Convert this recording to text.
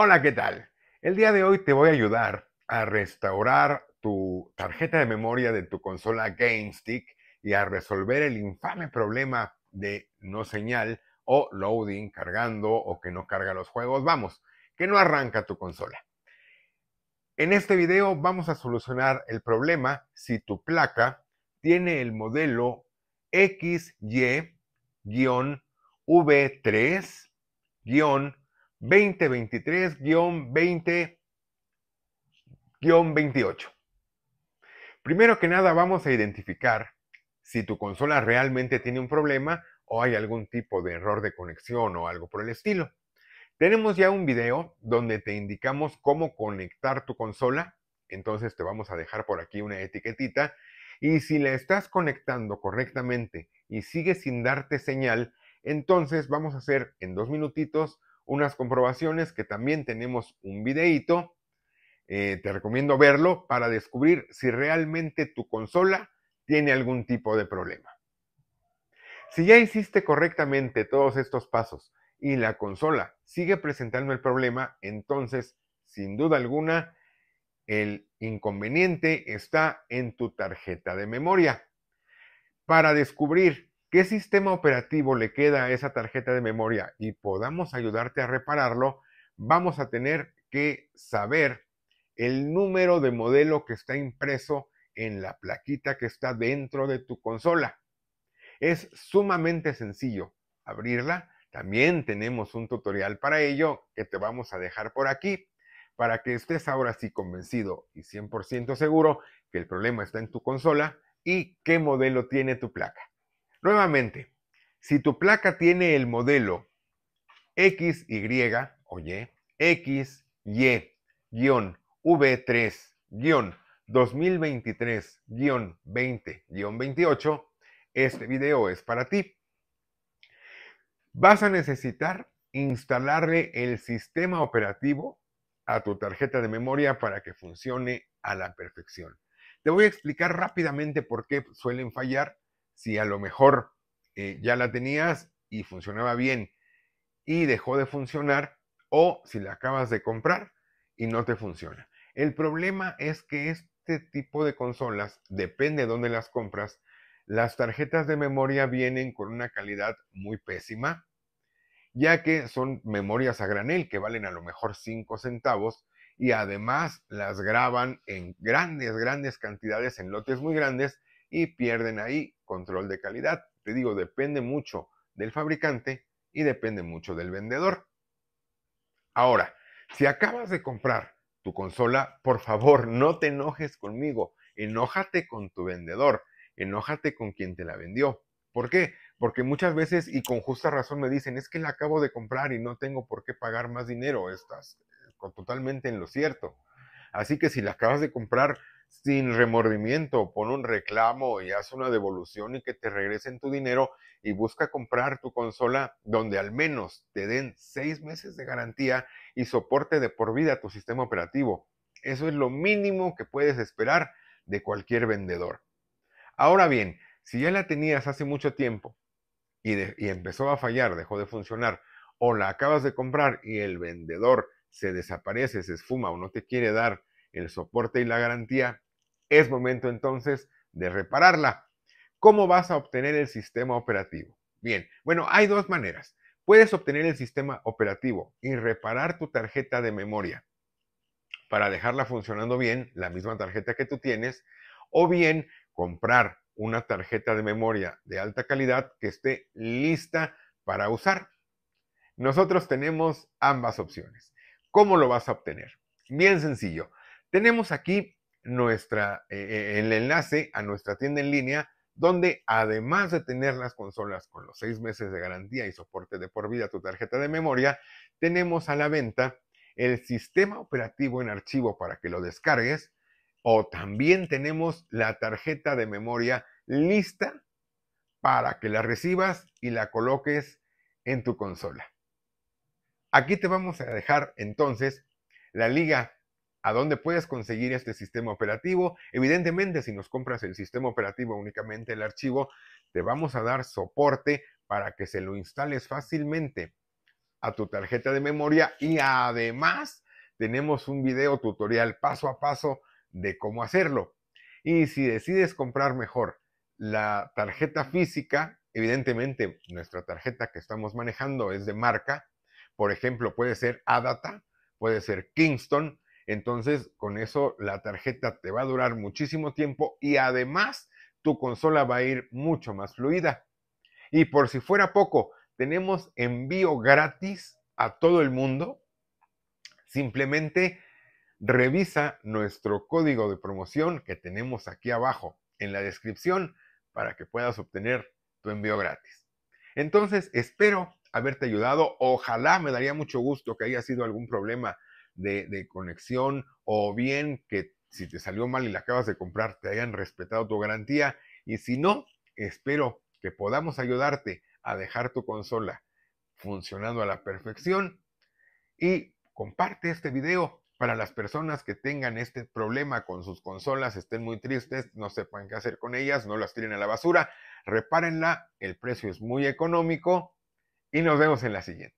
Hola, ¿qué tal? El día de hoy te voy a ayudar a restaurar tu tarjeta de memoria de tu consola GameStick y a resolver el infame problema de no señal o loading cargando o que no carga los juegos. Vamos, que no arranca tu consola. En este video vamos a solucionar el problema si tu placa tiene el modelo XY-V3- 2023-20-28. Primero que nada vamos a identificar si tu consola realmente tiene un problema o hay algún tipo de error de conexión o algo por el estilo. Tenemos ya un video donde te indicamos cómo conectar tu consola, entonces te vamos a dejar por aquí una etiquetita y si la estás conectando correctamente y sigue sin darte señal, entonces vamos a hacer en dos minutitos unas comprobaciones que también tenemos un videito eh, te recomiendo verlo para descubrir si realmente tu consola tiene algún tipo de problema. Si ya hiciste correctamente todos estos pasos y la consola sigue presentando el problema, entonces, sin duda alguna, el inconveniente está en tu tarjeta de memoria. Para descubrir qué sistema operativo le queda a esa tarjeta de memoria y podamos ayudarte a repararlo, vamos a tener que saber el número de modelo que está impreso en la plaquita que está dentro de tu consola. Es sumamente sencillo abrirla. También tenemos un tutorial para ello que te vamos a dejar por aquí para que estés ahora sí convencido y 100% seguro que el problema está en tu consola y qué modelo tiene tu placa. Nuevamente, si tu placa tiene el modelo xy oye, XY, V3, 2023, 20, 28, este video es para ti. Vas a necesitar instalarle el sistema operativo a tu tarjeta de memoria para que funcione a la perfección. Te voy a explicar rápidamente por qué suelen fallar si a lo mejor eh, ya la tenías y funcionaba bien y dejó de funcionar, o si la acabas de comprar y no te funciona. El problema es que este tipo de consolas, depende de dónde las compras, las tarjetas de memoria vienen con una calidad muy pésima, ya que son memorias a granel que valen a lo mejor 5 centavos y además las graban en grandes, grandes cantidades, en lotes muy grandes y pierden ahí control de calidad. Te digo, depende mucho del fabricante y depende mucho del vendedor. Ahora, si acabas de comprar tu consola, por favor, no te enojes conmigo, enójate con tu vendedor, enójate con quien te la vendió. ¿Por qué? Porque muchas veces y con justa razón me dicen, es que la acabo de comprar y no tengo por qué pagar más dinero. Estás eh, totalmente en lo cierto. Así que si la acabas de comprar, sin remordimiento, pon un reclamo y haz una devolución y que te regresen tu dinero y busca comprar tu consola donde al menos te den seis meses de garantía y soporte de por vida a tu sistema operativo. Eso es lo mínimo que puedes esperar de cualquier vendedor. Ahora bien, si ya la tenías hace mucho tiempo y, y empezó a fallar, dejó de funcionar, o la acabas de comprar y el vendedor se desaparece, se esfuma o no te quiere dar el soporte y la garantía, es momento entonces de repararla. ¿Cómo vas a obtener el sistema operativo? Bien, bueno, hay dos maneras. Puedes obtener el sistema operativo y reparar tu tarjeta de memoria para dejarla funcionando bien, la misma tarjeta que tú tienes, o bien comprar una tarjeta de memoria de alta calidad que esté lista para usar. Nosotros tenemos ambas opciones. ¿Cómo lo vas a obtener? Bien sencillo. Tenemos aquí nuestra, eh, eh, el enlace a nuestra tienda en línea, donde además de tener las consolas con los seis meses de garantía y soporte de por vida tu tarjeta de memoria, tenemos a la venta el sistema operativo en archivo para que lo descargues o también tenemos la tarjeta de memoria lista para que la recibas y la coloques en tu consola. Aquí te vamos a dejar entonces la liga ¿A dónde puedes conseguir este sistema operativo? Evidentemente, si nos compras el sistema operativo únicamente el archivo, te vamos a dar soporte para que se lo instales fácilmente a tu tarjeta de memoria y además tenemos un video tutorial paso a paso de cómo hacerlo. Y si decides comprar mejor la tarjeta física, evidentemente nuestra tarjeta que estamos manejando es de marca, por ejemplo, puede ser Adata, puede ser Kingston, entonces, con eso la tarjeta te va a durar muchísimo tiempo y además tu consola va a ir mucho más fluida. Y por si fuera poco, tenemos envío gratis a todo el mundo. Simplemente revisa nuestro código de promoción que tenemos aquí abajo en la descripción para que puedas obtener tu envío gratis. Entonces, espero haberte ayudado. Ojalá me daría mucho gusto que haya sido algún problema de, conexión o bien que si te salió mal y la acabas de comprar, te hayan respetado tu garantía. Y si no, espero que podamos ayudarte a dejar tu consola funcionando a la perfección. Y comparte este video para las personas que tengan este problema con sus consolas, estén muy tristes, no sepan qué hacer con ellas, no las tiren a la basura, repárenla, el precio es muy económico y nos vemos en la siguiente.